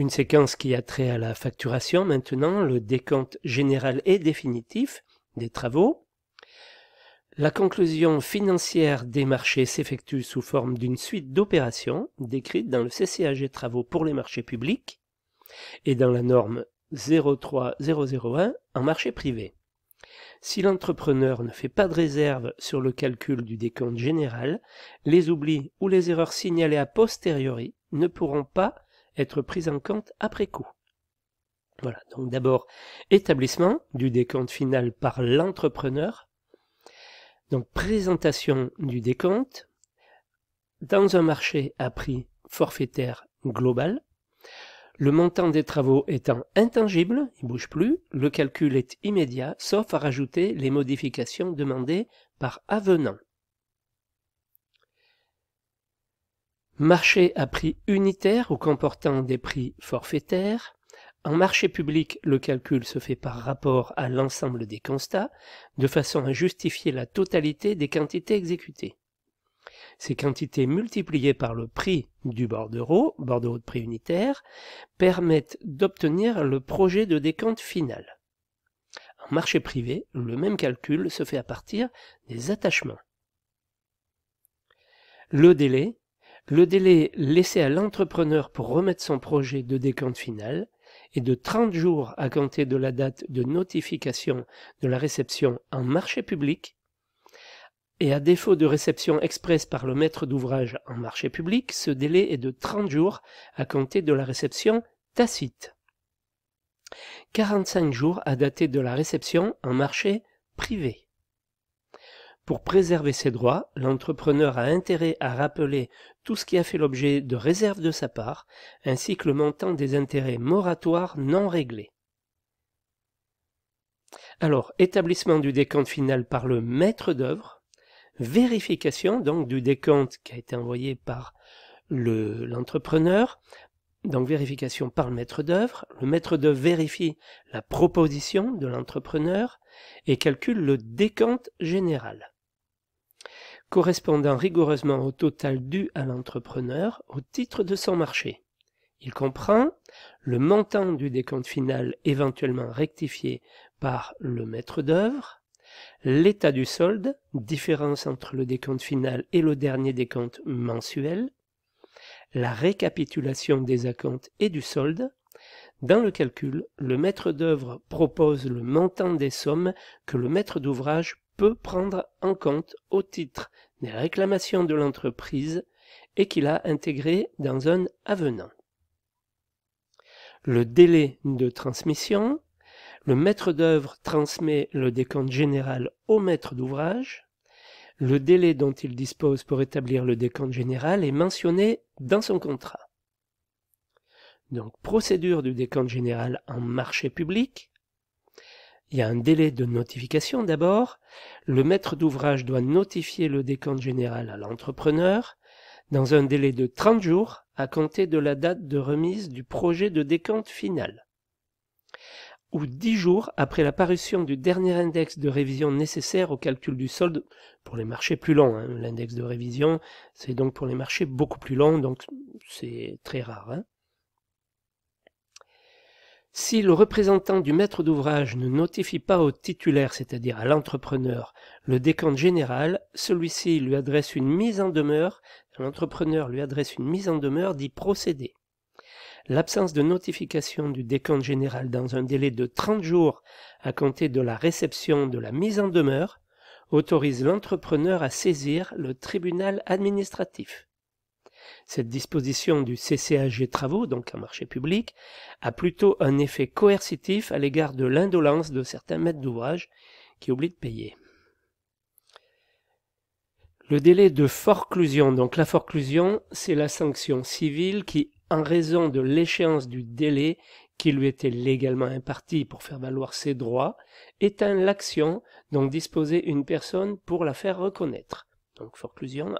Une séquence qui a trait à la facturation maintenant, le décompte général et définitif des travaux. La conclusion financière des marchés s'effectue sous forme d'une suite d'opérations décrites dans le CCAG travaux pour les marchés publics et dans la norme 03001 en marché privé. Si l'entrepreneur ne fait pas de réserve sur le calcul du décompte général, les oublis ou les erreurs signalées a posteriori ne pourront pas prise en compte après coup. Voilà, donc d'abord établissement du décompte final par l'entrepreneur, donc présentation du décompte dans un marché à prix forfaitaire global, le montant des travaux étant intangible, il ne bouge plus, le calcul est immédiat, sauf à rajouter les modifications demandées par avenant. marché à prix unitaire ou comportant des prix forfaitaires, en marché public, le calcul se fait par rapport à l'ensemble des constats, de façon à justifier la totalité des quantités exécutées. Ces quantités multipliées par le prix du bordereau, bordereau de prix unitaire, permettent d'obtenir le projet de décompte final. En marché privé, le même calcul se fait à partir des attachements. Le délai le délai laissé à l'entrepreneur pour remettre son projet de décompte final est de 30 jours à compter de la date de notification de la réception en marché public et à défaut de réception expresse par le maître d'ouvrage en marché public, ce délai est de 30 jours à compter de la réception tacite. 45 jours à dater de la réception en marché privé. Pour préserver ses droits, l'entrepreneur a intérêt à rappeler tout ce qui a fait l'objet de réserves de sa part, ainsi que le montant des intérêts moratoires non réglés. Alors, établissement du décompte final par le maître d'œuvre, vérification donc du décompte qui a été envoyé par l'entrepreneur, donc vérification par le maître d'œuvre, le maître d'œuvre vérifie la proposition de l'entrepreneur et calcule le décompte général correspondant rigoureusement au total dû à l'entrepreneur au titre de son marché. Il comprend le montant du décompte final éventuellement rectifié par le maître d'œuvre, l'état du solde, différence entre le décompte final et le dernier décompte mensuel, la récapitulation des acomptes et du solde. Dans le calcul, le maître d'œuvre propose le montant des sommes que le maître d'ouvrage peut prendre en compte au titre des réclamations de l'entreprise et qu'il a intégré dans un avenant. Le délai de transmission, le maître d'œuvre transmet le décompte général au maître d'ouvrage, le délai dont il dispose pour établir le décompte général est mentionné dans son contrat. Donc procédure du décompte général en marché public, il y a un délai de notification d'abord. Le maître d'ouvrage doit notifier le décompte général à l'entrepreneur dans un délai de 30 jours à compter de la date de remise du projet de décompte final ou 10 jours après la parution du dernier index de révision nécessaire au calcul du solde pour les marchés plus longs. Hein. L'index de révision, c'est donc pour les marchés beaucoup plus longs, donc c'est très rare. Hein. Si le représentant du maître d'ouvrage ne notifie pas au titulaire, c'est-à-dire à, l'entrepreneur, le décompte général, celui-ci lui adresse une mise en demeure, l'entrepreneur lui adresse une mise en demeure d'y procéder. L'absence de notification du décompte général dans un délai de 30 jours à compter de la réception de la mise en demeure autorise l'entrepreneur à saisir le tribunal administratif. Cette disposition du CCAG Travaux, donc un marché public, a plutôt un effet coercitif à l'égard de l'indolence de certains maîtres d'ouvrage qui oublient de payer. Le délai de forclusion, donc la forclusion, c'est la sanction civile qui, en raison de l'échéance du délai qui lui était légalement imparti pour faire valoir ses droits, éteint l'action dont disposait une personne pour la faire reconnaître. Donc forclusion,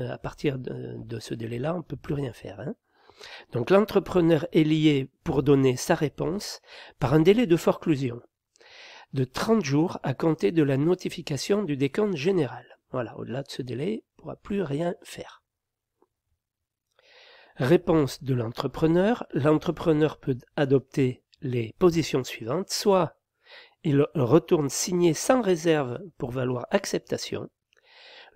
euh, à partir de, ce délai-là, on ne peut plus rien faire. Hein. Donc l'entrepreneur est lié pour donner sa réponse par un délai de forclusion de 30 jours à compter de la notification du décompte général. Voilà, au-delà de ce délai, on ne pourra plus rien faire. Réponse de l'entrepreneur. L'entrepreneur peut adopter les positions suivantes, soit il retourne signé sans réserve pour valoir acceptation,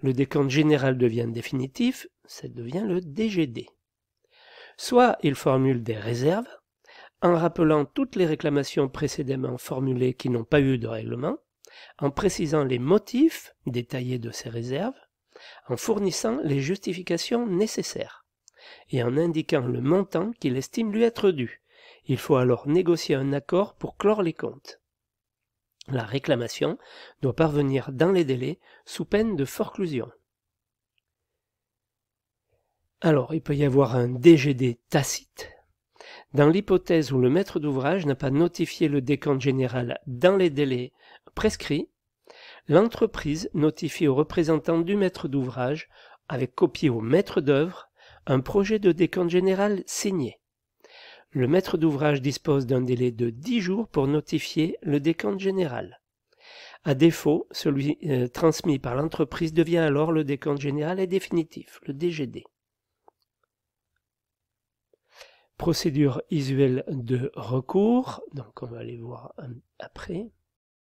le décompte général devient définitif, ça devient le DGD. Soit il formule des réserves, en rappelant toutes les réclamations précédemment formulées qui n'ont pas eu de règlement, en précisant les motifs détaillés de ces réserves, en fournissant les justifications nécessaires et en indiquant le montant qu'il estime lui être dû. Il faut alors négocier un accord pour clore les comptes. La réclamation doit parvenir dans les délais sous peine de forclusion. Alors, il peut y avoir un DGD tacite. Dans l'hypothèse où le maître d'ouvrage n'a pas notifié le décompte général dans les délais prescrits, l'entreprise notifie au représentant du maître d'ouvrage, avec copie au maître d'œuvre, un projet de décompte général signé. Le maître d'ouvrage dispose d'un délai de 10 jours pour notifier le décompte général. À défaut, celui euh, transmis par l'entreprise devient alors le décompte général et définitif, le DGD. Procédure usuelle de recours, donc on va aller voir euh, après.